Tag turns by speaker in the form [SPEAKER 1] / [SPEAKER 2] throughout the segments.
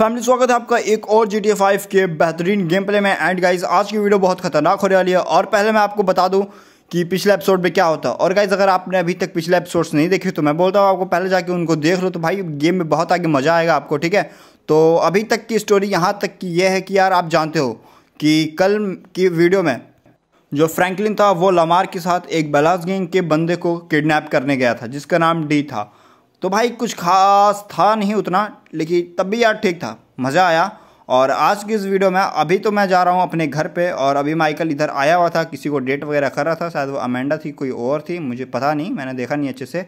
[SPEAKER 1] Family स्वागत है आपका एक और जी टी फाइव के बेहतरीन गेम प्ले में एंड गाइज आज की वीडियो बहुत खतरनाक होने वाली है और पहले मैं आपको बता दूं कि पिछले एपिसोड में क्या होता है और गाइज अगर आपने अभी तक पिछले एपिसोड्स नहीं देखे तो मैं बोलता हूँ आपको पहले जाके उनको देख लो तो भाई गेम में बहुत आगे मज़ा आएगा आपको ठीक है तो अभी तक की स्टोरी यहाँ तक की यह है कि यार आप जानते हो कि कल की वीडियो में जो फ्रैंकलिन था वो लमार के साथ एक बलास गेंग के बंदे को किडनैप करने गया था जिसका नाम डी था तो भाई कुछ खास था नहीं उतना लेकिन तब भी यार ठीक था मज़ा आया और आज की इस वीडियो में अभी तो मैं जा रहा हूँ अपने घर पे और अभी माइकल इधर आया हुआ था किसी को डेट वगैरह कर रहा था शायद वो अमेंडा थी कोई और थी मुझे पता नहीं मैंने देखा नहीं अच्छे से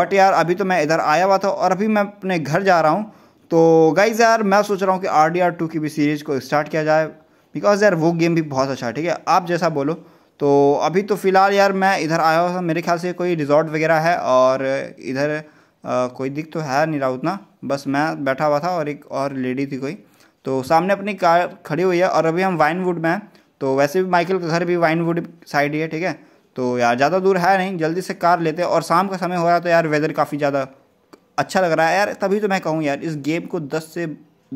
[SPEAKER 1] बट यार अभी तो मैं इधर आया हुआ था और अभी मैं अपने घर जा रहा हूँ तो गाइज यार मैं सोच रहा हूँ कि आर डी आर टू की भी सीरीज़ को स्टार्ट किया जाए बिकॉज यार वो गेम भी बहुत अच्छा है ठीक है आप जैसा बोलो तो अभी तो फ़िलहाल यार मैं इधर आया हुआ था मेरे ख्याल से कोई रिजॉर्ट वगैरह है और इधर आ, कोई दिख तो है नहीं रहा उतना बस मैं बैठा हुआ था और एक और लेडी थी कोई तो सामने अपनी कार खड़ी हुई है और अभी हम वाइनवुड में हैं तो वैसे भी माइकल का घर भी वाइनवुड साइड ही है ठीक है तो यार ज़्यादा दूर है नहीं जल्दी से कार लेते और शाम का समय हो रहा है तो यार वेदर काफ़ी ज़्यादा अच्छा लग रहा है यार तभी तो मैं कहूँ यार इस गेम को दस से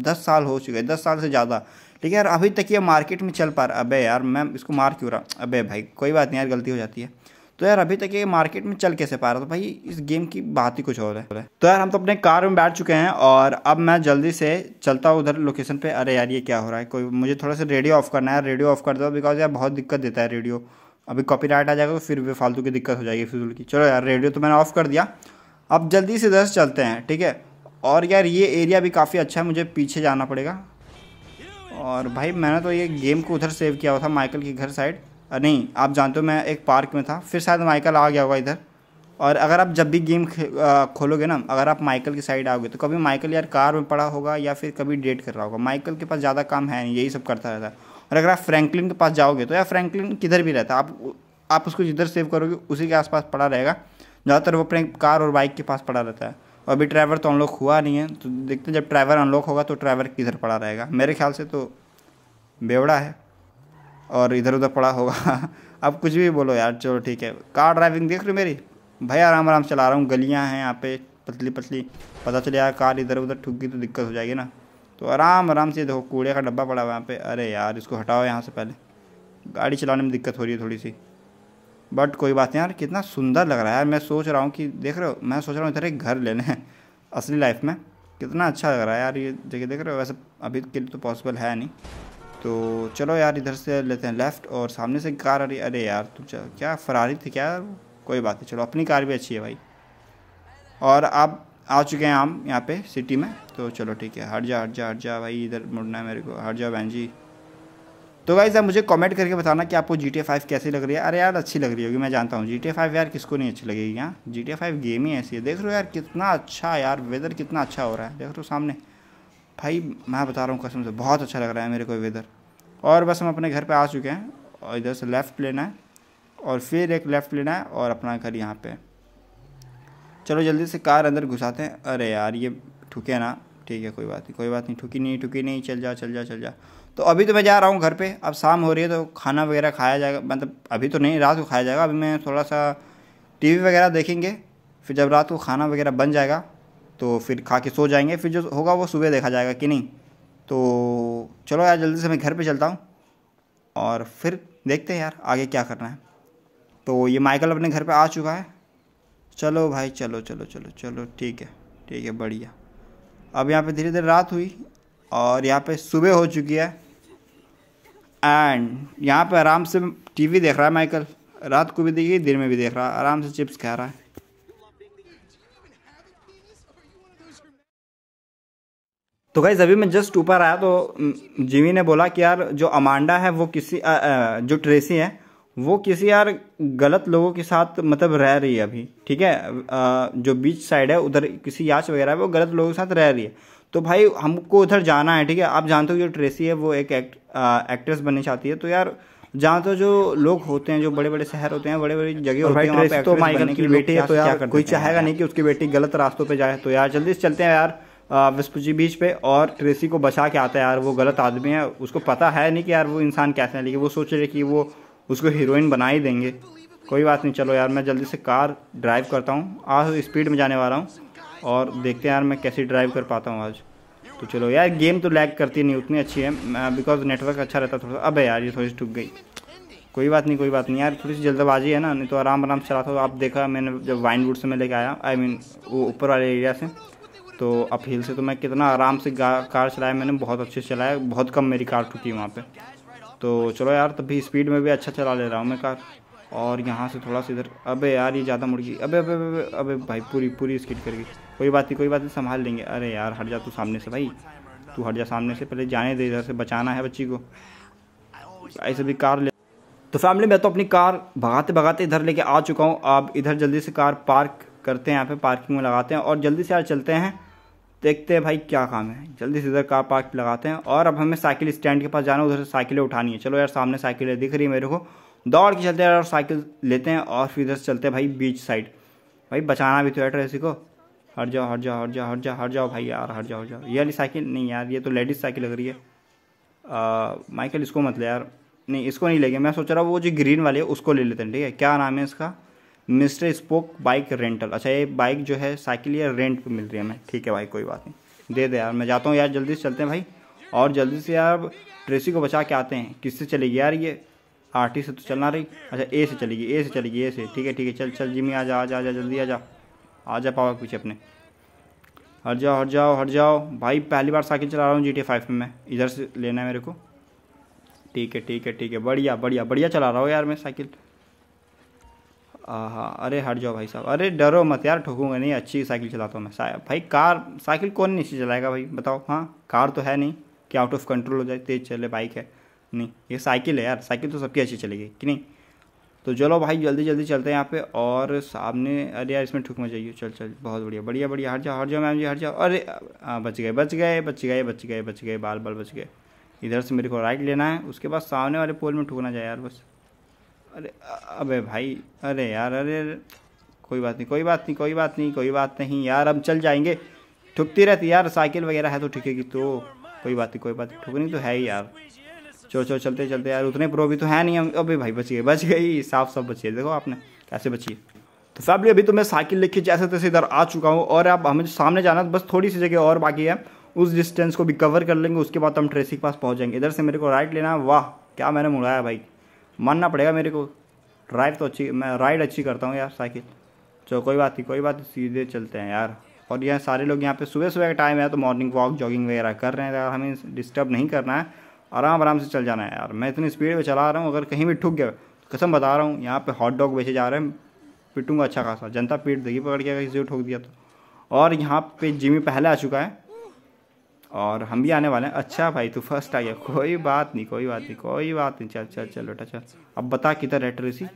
[SPEAKER 1] दस साल हो चुके हैं दस साल से ज़्यादा ठीक है यार अभी तक ये मार्केट में चल पा रहा अबे यार मैं इसको मार क्यों रहा अबे भाई कोई बात नहीं यार गलती हो जाती है तो यार अभी तक ये मार्केट में चल कैसे पा रहा था तो भाई इस गेम की बात ही कुछ और है तो यार हम तो अपने कार में बैठ चुके हैं और अब मैं जल्दी से चलता हूँ उधर लोकेशन पे अरे यार ये क्या हो रहा है कोई मुझे थोड़ा सा रेडियो ऑफ करना है रेडियो ऑफ कर दो बिकॉज यार बहुत दिक्कत देता है रेडियो अभी कॉपी आ जाएगा तो फिर भी फालतू की दिक्कत हो जाएगी फिजूल की चलो यार रेडियो तो मैंने ऑफ कर दिया अब जल्दी से इधर चलते हैं ठीक है और यार ये एरिया भी काफ़ी अच्छा है मुझे पीछे जाना पड़ेगा और भाई मैंने तो ये गेम को उधर सेव किया हुआ था माइकल के घर साइड नहीं आप जानते हो मैं एक पार्क में था फिर शायद माइकल आ गया होगा इधर और अगर आप जब भी गेम खोलोगे ना अगर आप माइकल की साइड आओगे तो कभी माइकल यार कार में पड़ा होगा या फिर कभी डेट कर रहा होगा माइकल के पास ज़्यादा काम है नहीं यही सब करता रहता है और अगर आप फ्रैंकलिन के पास जाओगे तो यार फ्रैंकलिन किधर भी रहता आप आप उसको जिधर सेव करोगे उसी के आसपास पड़ा रहेगा ज़्यादातर वो अपने कार और बाइक के पास पड़ा रहता है और अभी ड्राइवर तो अनलॉक हुआ नहीं है तो देखते जब ड्राइवर अनलॉक होगा तो ड्राइवर किधर पड़ा रहेगा मेरे ख्याल से तो बेवड़ा है और इधर उधर पड़ा होगा अब कुछ भी बोलो यार चलो ठीक है कार ड्राइविंग देख रहे हो मेरी भाई आराम आराम चला रहा हूँ गलियाँ हैं यहाँ पे पतली पतली पता चले यार कार इधर उधर ठुक गई तो दिक्कत हो जाएगी ना तो आराम आराम से देखो कूड़े का डब्बा पड़ा हुआ यहाँ पे अरे यार इसको हटाओ यहाँ से पहले गाड़ी चलाने में दिक्कत हो रही है थोड़ी सी बट कोई बात नहीं यार कितना सुंदर लग रहा है यार मैं सोच रहा हूँ कि देख रहे हो मैं सोच रहा हूँ इधर एक घर लेने असली लाइफ में कितना अच्छा लग रहा है यार ये जगह देख रहे हो वैसे अभी के लिए तो पॉसिबल है नहीं तो चलो यार इधर से लेते हैं लेफ़्ट और सामने से कार आ रही अरे यार तुम क्या फरारी थी क्या कोई बात नहीं चलो अपनी कार भी अच्छी है भाई और आप आ चुके हैं हम यहाँ पे सिटी में तो चलो ठीक है हट जा हट जा हट जा भाई इधर मुड़ना है मेरे को हट जा बहन जी तो भाई सर मुझे कमेंट करके बताना कि आपको जी टी फाइव कैसी लग रही है अरे यार अच्छी लग रही होगी मैं जानता हूँ जी टी फाइव यार किसको नहीं अच्छी लगेगी यहाँ जी टी फाइव गेम ही ऐसी है देख रहे हो यार कितना अच्छा यार वेदर कितना अच्छा हो रहा है देख रहे हो सामने भाई मैं बता रहा हूँ कसम से बहुत अच्छा लग रहा है मेरे को वेदर और बस हम अपने घर पे आ चुके हैं और इधर से लेफ़्ट लेना है और फिर एक लेफ़्ट लेना है और अपना घर यहाँ पे चलो जल्दी से कार अंदर घुसाते हैं अरे यार ये ठुके ना ठीक है कोई बात नहीं कोई बात नहीं ठुकी नहीं ठुकी नहीं चल जा चल जा चल जा तो अभी तो मैं जा रहा हूँ घर पर अब शाम हो रही है तो खाना वगैरह खाया जाएगा मतलब अभी तो नहीं रात को खाया जाएगा अभी मैं थोड़ा सा टी वगैरह देखेंगे फिर जब रात को खाना वगैरह बन जाएगा तो फिर खा के सो जाएंगे फिर जो होगा वो सुबह देखा जाएगा कि नहीं तो चलो यार जल्दी से मैं घर पे चलता हूँ और फिर देखते हैं यार आगे क्या करना है तो ये माइकल अपने घर पे आ चुका है चलो भाई चलो चलो चलो चलो ठीक है ठीक है बढ़िया अब यहाँ पे धीरे धीरे रात हुई और यहाँ पे सुबह हो चुकी है एंड यहाँ पे आराम से टीवी देख रहा है माइकल रात को भी देखिए दिन में भी देख रहा है आराम से चिप्स खा रहा है तो गाइज अभी मैं जस्ट ऊपर आया तो जिमी ने बोला कि यार जो अमांडा है वो किसी आ, आ, जो ट्रेसी है वो किसी यार गलत लोगों के साथ मतलब रह रही है अभी ठीक है आ, जो बीच साइड है उधर किसी याच वगैरह है वो गलत लोगों के साथ रह रही है तो भाई हमको उधर जाना है ठीक है आप जानते हो जो ट्रेसी है वो एक, एक एक्ट्रेस बननी चाहती है तो यार जहाँ तो जो लोग होते हैं जो बड़े बड़े शहर होते हैं बड़े बड़ी जगह होते हैं तो माइकल की बेटी है तो यार कोई चाहेगा नहीं कि उसकी बेटी गलत रास्तों पर जाए तो यार जल्दी से चलते हैं यार विस्पुजी बीच पे और ट्रेसी को बचा के आता है यार वो गलत आदमी है उसको पता है नहीं कि यार वो इंसान कैसे है लेकिन वो सोच रहे कि वो उसको हीरोइन बना ही देंगे कोई बात नहीं चलो यार मैं जल्दी से कार ड्राइव करता हूँ आज स्पीड में जाने वाला हूँ और देखते हैं यार मैं कैसे ड्राइव कर पाता हूँ आज तो चलो यार गेम तो लैग करती नहीं उतनी अच्छी है बिकॉज नेटवर्क अच्छा रहता थोड़ा अब यार ये थोड़ी सी गई कोई बात नहीं कोई बात नहीं यार थोड़ी सी जल्दबाजी है ना नहीं तो आराम आराम चला था आप देखा मैंने जब वाइन वुड से मैं लेके आया आई I मीन mean, वो ऊपर वाले एरिया से तो अप हिल से तो मैं कितना आराम से कार चलाया मैंने बहुत अच्छे से चलाया बहुत कम मेरी कार टूटी वहाँ पे तो चलो यार तभी स्पीड में भी अच्छा चला ले रहा हूँ मैं कार और यहाँ से थोड़ा सा इधर अबे यार ये ज़्यादा मुड़ गई अबे अबे अबे अबे भाई पूरी पूरी स्किट कर गई कोई बात नहीं कोई बात नहीं संभाल लेंगे अरे यार हट जा तू सामने से भाई तू हट जा सामने से पहले जाने दे इधर से बचाना है बच्ची को ऐसे भी कार ले तो फैमिली मैं तो अपनी कार भगाते भगाते इधर लेके आ चुका हूँ अब इधर जल्दी से कार पार्क करते हैं यहाँ पे पार्किंग में लगाते हैं और जल्दी से यार चलते हैं देखते हैं भाई क्या काम है जल्दी से इधर कार पार्क लगाते हैं और अब हमें साइकिल स्टैंड के पास जाना है उधर से साइकिलें उठानी है चलो यार सामने साइकिलें दिख रही है मेरे को दौड़ के चलते यार और साइकिल लेते हैं और फिर इधर से चलते हैं भाई बीच साइड भाई बचाना भी तो है ट्रेसी को हट जाओ हट जाओ हट जाओ हट जाओ हट जाओ भाई यार हट जाओ हट जाओ ये वाली साइकिल नहीं यार ये तो लेडीज़ साइकिल लग रही है माइकल इसको मतलब यार नहीं इसको नहीं लेंगे मैं सोच रहा हूँ वो जो ग्रीन वाली है उसको ले लेते हैं ठीक है क्या नाम है इसका मिस्टर स्पोक बाइक रेंटल अच्छा ये बाइक जो है साइकिल या रेंट पे मिल रही है हमें ठीक है भाई कोई बात नहीं दे दे यार मैं जाता हूँ यार जल्दी से चलते हैं भाई और जल्दी से यार ट्रेसी को बचा के आते हैं किससे चलेगी यार ये आर टी से तो चलना रही अच्छा ए से चलेगी ए से चलेगी ए से ठीक है ठीक है चल चल जिमी आ जा आ जा आ जा जल्दी आ जा आ जा पावा पीछे अपने हट जाओ हट जाओ हट जाओ भाई पहली बार साइकिल चला रहा हूँ जी टी फाइव में मैं इधर से लेना है मेरे को ठीक है ठीक है ठीक है बढ़िया बढ़िया बढ़िया चला रहा हूँ यार मैं साइकिल हाँ अरे हट जाओ भाई साहब अरे डरो मत यार ठोकूंगा नहीं अच्छी साइकिल चलाता हूँ मैं भाई कार साइकिल कौन नहीं चलाएगा भाई बताओ हाँ कार तो है नहीं कि आउट ऑफ कंट्रोल हो जाए तेज़ चले बाइक है नहीं ये साइकिल है यार साइकिल तो सबकी अच्छी चलेगी कि नहीं तो चलो भाई जल्दी जल्दी चलते हैं यहाँ पे और सामने अरे यार इसमें ठुक में जाइए चल चल बहुत बढ़िया बढ़िया बढ़िया हट जाओ हट जाओ मैम जी हट जाओ अरे बच गए बच गए बच गए बच गए बच गए बाल बाल बच गए इधर से मेरे को राइट लेना है उसके बाद सामने वाले पोल में ठुकना जाए यार बस अरे अबे भाई अरे यार अरे कोई बात नहीं कोई बात नहीं कोई बात नहीं कोई बात नहीं यार हम चल जाएंगे ठुकती रहती यार साइकिल वगैरह है तो ठुकेगी तो कोई बात नहीं कोई बात नहीं ठुकनी तो है ही यार चलो चलो चलते चलते यार उतने प्रो भी तो है नहीं हम अबे भाई बच गए बच गई साफ साफ बचिए देखो आपने कैसे बचिए तो फैमिली अभी तो मैं साइकिल लेके जैसे तैसे इधर आ चुका हूँ और अब हमें सामने जाना बस थोड़ी सी जगह और बाकी है उस डिस्टेंस को भी कवर कर लेंगे उसके बाद हम ट्रेसिंग पास पहुँच जाएंगे इधर से मेरे को राइट लेना वाह क्या मैंने मुड़ाया भाई मानना पड़ेगा मेरे को ड्राइव तो अच्छी मैं राइड अच्छी करता हूँ यार साइकिल चलो कोई बात नहीं कोई बात नहीं सीधे चलते हैं यार और यहाँ सारे लोग यहाँ पे सुबह सुबह का टाइम है तो मॉर्निंग वॉक जॉगिंग वगैरह कर रहे हैं यार हमें डिस्टर्ब नहीं करना है आराम आराम से चल जाना है यार मैं इतनी स्पीड में चला रहा हूँ अगर कहीं भी ठुक गया तो कसम बता रहा हूँ यहाँ पर हॉट डॉग बेचे जा रहे हैं पिटूंगा अच्छा खासा जनता पीट देगी पकड़ के अगर को ठोक दिया तो और यहाँ पे जिमी पहले आ चुका है और हम भी आने वाले हैं अच्छा भाई तू फर्स्ट आ गया कोई बात नहीं कोई बात नहीं कोई बात नहीं चल चल चल बेटा चल अब बता किधर है ट्रेसी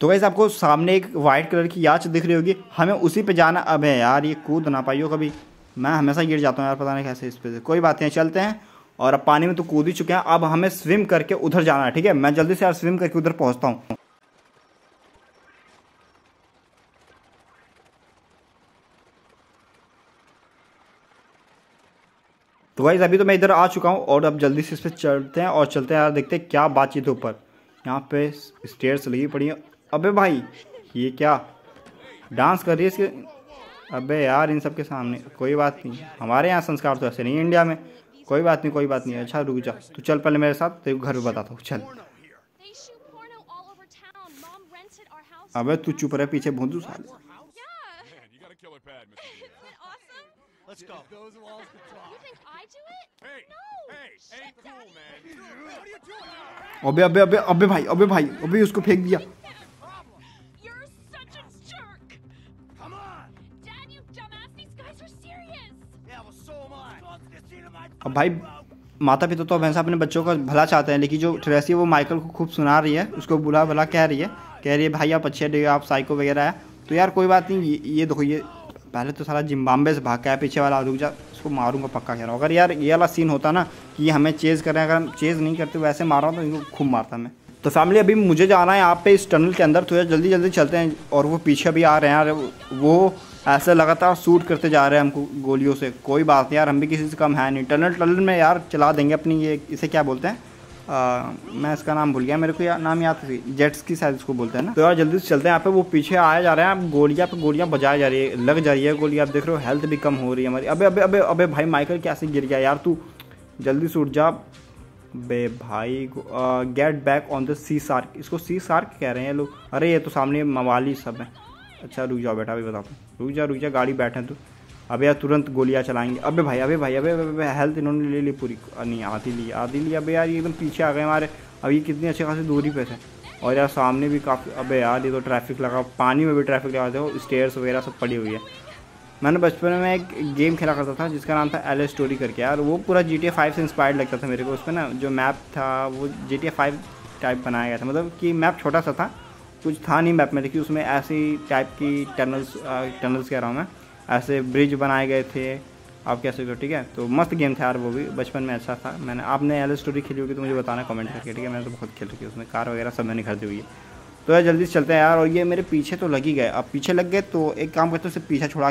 [SPEAKER 1] तो वैसे आपको सामने एक वाइट कलर की याच दिख रही होगी हमें उसी पे जाना अब है यार ये कूद ना पाइयो कभी मैं हमेशा गिर जाता हूँ यार पता नहीं कैसे इस पे से कोई बात नहीं चलते हैं और अब पानी में तो कूद ही चुके हैं अब हमें स्विम करके उधर जाना है ठीक है मैं जल्दी से यार स्विम करके उधर पहुँचता हूँ तो वाइज अभी तो मैं इधर आ चुका हूँ और अब जल्दी से इस पर चढ़ते हैं और चलते हैं यार देखते हैं क्या बातचीत है ऊपर यहाँ पे स्टेयर्स लगी पड़ी है अबे भाई ये क्या डांस कर रही है इसके अबे यार इन सब के सामने कोई बात नहीं हमारे यहाँ संस्कार तो ऐसे नहीं इंडिया में कोई बात नहीं कोई बात नहीं अच्छा रुक जा तू चल पहले मेरे साथ तेरे घर में बताता हूँ चल अबे तू चुप रहे पीछे भूंदू साले Let's go. those walls could talk. You think I do it? Hey. No. Hey. Hey, cool, man. What are you doing? अबे अबे अबे अबे भाई अबे भाई अबे उसको फेंक दिया अब भाई माता पिता तो भैंसा अपने बच्चों का भला चाहते हैं लेकिन जो ट्रेसी है वो माइकल को खूब सुना रही है उसको बुला भला कह रही है कह रही है भाई आप अच्छे डे आप साइको वगैरह है तो यार कोई बात नहीं ये, ये देखो ये पहले तो सारा जिम्बाबे से भाग है पीछे वाला रुक जा उसको मारूंगा पक्का कह रहा हूँ अगर यार ये वाला सीन होता ना कि हमें चेज़ कर रहे हैं अगर हम चेज़ नहीं करते वैसे मार रहा हूँ तो इनको खूब मारता मैं तो फैमिली अभी मुझे जाना है यहाँ पे इस टनल के अंदर थोड़ा तो जल्दी जल्दी चलते हैं और वो पीछे भी आ रहे हैं यार वो ऐसे लगातार सूट करते जा रहे हैं हमको गोलियों से कोई बात नहीं यार हम भी किसी से कम है नहीं टनल टनल में यार चला देंगे अपनी ये इसे क्या बोलते हैं आ, मैं इसका नाम भूल गया मेरे को या, नाम याद थी जेट्स की शायद इसको बोलते हैं ना तो यार जल्दी से चलते हैं यहाँ पे वो पीछे आया जा रहे हैं आप गोलियाँ पे गोलियाँ बजाई जा रही है लग जा रही है गोलियाँ आप देख रहे हो हेल्थ भी कम हो रही है हमारी अबे अबे अबे अबे भाई माइकल कैसे गिर गया यार तू जल्दी से उठ जा बे भाई get back on the sea shark इसको सी सार्क कह रहे हैं लोग अरे ये तो सामने मवाली सब है अच्छा रुक जाओ बेटा अभी बताता हूँ रुक जा रुक जा गाड़ी बैठे तू अबे यार तुरंत गोलियाँ चलाएंगे अबे भाई अबे भाई अबे अबे हेल्थ इन्होंने ले ली पूरी नहीं आधी ली आधी ली अबे यार ये एकदम पीछे आ गए हमारे अब ये कितनी अच्छी खासी दूरी पे थे और यार सामने भी काफ़ी अबे यार ये तो ट्रैफिक लगा पानी में भी ट्रैफिक लगा देखो स्टेयर्स वगैरह सब पड़ी हुई है मैंने बचपन में एक गेम खेला करता था जिसका नाम था एल स्टोरी करके यार वो पूरा जी टी फाइव से इंस्पायर्ड लगता था मेरे को उसमें ना जो मैप था वो जी टी फाइव टाइप बनाया गया था मतलब कि मैप छोटा सा था कुछ था नहीं मैप में देखिए उसमें ऐसी टाइप की टनल्स टनल्स कह रहा हूँ मैं ऐसे ब्रिज बनाए गए थे आप कह सकते हो ठीक है तो मस्त गेम था यार वो भी बचपन में अच्छा था मैंने आपने एल स्टोरी खेली होगी तो मुझे बताना कमेंट करके ठीक है मैंने तो बहुत खेल रखी उसमें कार वगैरह सब मैंने खरीदी हुई है तो यार जल्दी से चलते हैं यार और ये मेरे पीछे तो लग ही गए अब पीछे लग गए तो एक काम करते उसे पीछा छुड़ा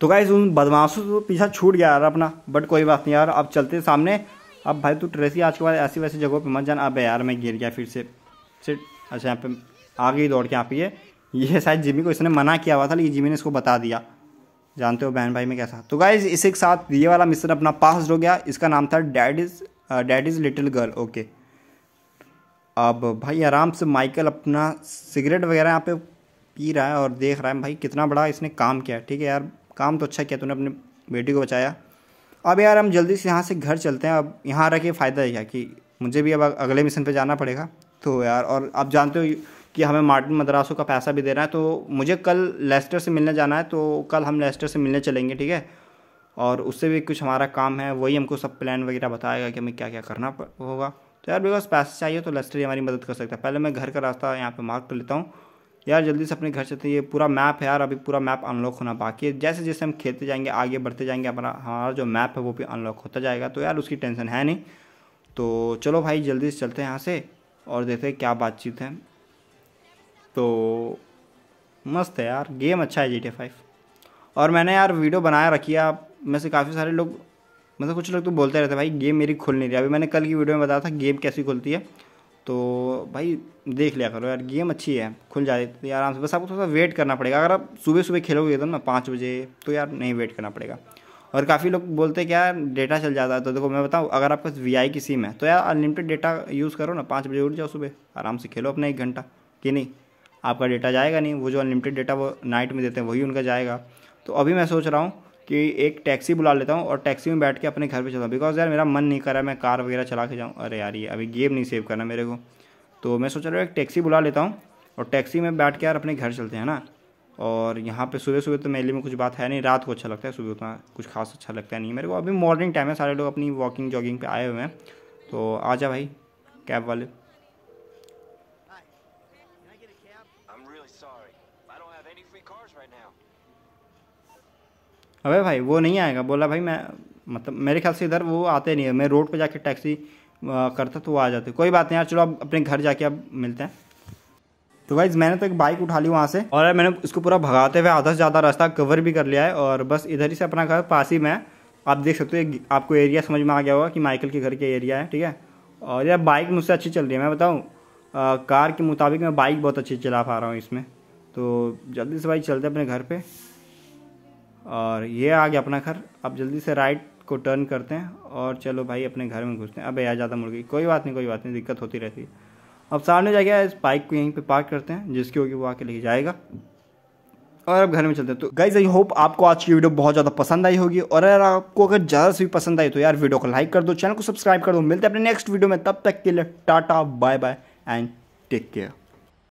[SPEAKER 1] तो गाइज उन बदमाशों से तो पीछा छूट गया यार अपना बट कोई बात नहीं यार अब चलते सामने अब भाई तू ट्रेसी आज के बाद ऐसी वैसी जगहों पर मत जाना अब यार मैं गिर गया फिर से अच्छा यहाँ पे आ गई दौड़ के यहाँ पे ये ये शायद जिमी को इसने मना किया हुआ था लेकिन जिमी ने इसको बता दिया जानते हो बहन भाई में कैसा तो गाइज इसी के साथ ये वाला मिशन अपना पास हो गया इसका नाम था dad is dad is little girl okay अब भाई आराम से माइकल अपना सिगरेट वगैरह यहाँ पे पी रहा है और देख रहा है भाई कितना बड़ा इसने काम किया ठीक है यार काम तो अच्छा किया तूने अपने बेटी को बचाया अब यार हम जल्दी से यहाँ से घर चलते हैं अब यहाँ रह के फ़ायदा है क्या कि मुझे भी अब अगले मिशन पे जाना पड़ेगा तो यार और आप जानते हो कि हमें मार्टिन मद्रासो का पैसा भी देना है तो मुझे कल लेस्टर से मिलने जाना है तो कल हम लेस्टर से मिलने चलेंगे ठीक है और उससे भी कुछ हमारा काम है वही हमको सब प्लान वगैरह बताएगा कि हमें क्या क्या करना होगा तो यार बिकॉज पैसे चाहिए तो लेस्टर ही हमारी मदद कर सकता है पहले मैं घर का रास्ता यहाँ पर मार्क कर लेता हूँ यार जल्दी से अपने घर चलते तो ये पूरा मैप है यार अभी पूरा मैप अनलॉक होना बाकी है जैसे जैसे हम खेलते जाएंगे आगे बढ़ते जाएंगे अपना हमारा जो मैप है वो भी अनलॉक होता जाएगा तो यार उसकी टेंशन है नहीं तो चलो भाई जल्दी से चलते हैं यहाँ से और देखते हैं क्या बातचीत है तो मस्त है यार गेम अच्छा है जी टी फाइव और मैंने यार वीडियो बनाया रखी है आप में से काफ़ी सारे लोग मतलब कुछ लोग तो बोलते रहते भाई गेम मेरी खुल नहीं रही अभी मैंने कल की वीडियो में बताया था गेम कैसी खुलती है तो भाई देख लिया करो यार गेम अच्छी है खुल जाती है आराम से बस आपको थोड़ा सा वेट करना पड़ेगा अगर आप सुबह सुबह खेलोगे एकदम ना पाँच बजे तो यार नहीं वेट करना पड़ेगा और काफ़ी लोग बोलते हैं कि यार डेटा चल जाता है तो देखो मैं बताऊँ अगर आपके पास वी की सिम है तो यार अनलिमिटेड डेटा यूज़ करो ना पाँच बजे उठ जाओ सुबह आराम से खेलो अपना एक घंटा कि नहीं आपका डेटा जाएगा नहीं वो जो अनलिमिटेड डेटा वो नाइट में देते हैं वही उनका जाएगा तो अभी मैं सोच रहा हूँ कि एक टैक्सी बुला लेता हूँ और टैक्सी में बैठ के अपने घर पे चलता हूँ बिकॉज यार मेरा मन नहीं कर रहा मैं कार वगैरह चला के जाऊँ अरे यार ये अभी गेम नहीं सेव करना मेरे को तो मैं सोच रहा हूँ एक टैक्सी बुला लेता हूँ और टैक्सी में बैठ के यार अपने घर चलते हैं ना और यहाँ पे सुबह सुबह तो मेले में कुछ बात है नहीं रात को अच्छा लगता है सुबह उतना कुछ खास अच्छा लगता है नहीं मेरे को अभी मॉर्निंग टाइम है सारे लोग अपनी वॉकिंग जॉगिंग पे आए हुए हैं तो आ जा भाई कैब वाले अबे भाई वो नहीं आएगा बोला भाई मैं मतलब मेरे ख्याल से इधर वो आते नहीं है मैं रोड पर जाके टैक्सी करता तो वो आ जाते कोई बात नहीं यार चलो अब अपने घर जाके अब मिलते हैं तो भाई मैंने तो एक बाइक उठा ली वहाँ से और मैंने इसको पूरा भगाते हुए आधा से ज़्यादा रास्ता कवर भी कर लिया है और बस इधर ही से अपना घर पास ही में आप देख सकते हो आपको एरिया समझ में आ गया होगा कि माइकल के घर के एरिया है ठीक है और यार बाइक मुझसे अच्छी चल रही है मैं बताऊँ कार के मुताबिक मैं बाइक बहुत अच्छी चला पा रहा हूँ इसमें तो जल्दी से भाई चलते अपने घर पर और ये आ गया अपना घर अब जल्दी से राइट को टर्न करते हैं और चलो भाई अपने घर में घुसते हैं अब यहाँ ज़्यादा मुड़ गई कोई बात नहीं कोई बात नहीं दिक्कत होती रहती है अब सामने जाके इस बाइक को यहीं पे पार्क करते हैं जिसकी होगी वो आके लेके जाएगा और अब घर में चलते हैं तो गाइज आई होप आपको आज की वीडियो बहुत ज़्यादा पसंद आई होगी और अगर आपको अगर ज़्यादा से भी पसंद आई तो यार वीडियो को लाइक कर दो चैनल को सब्सक्राइब कर दो मिलते हैं अपने नेक्स्ट वीडियो में तब तक के लिए टाटा bye bye and take care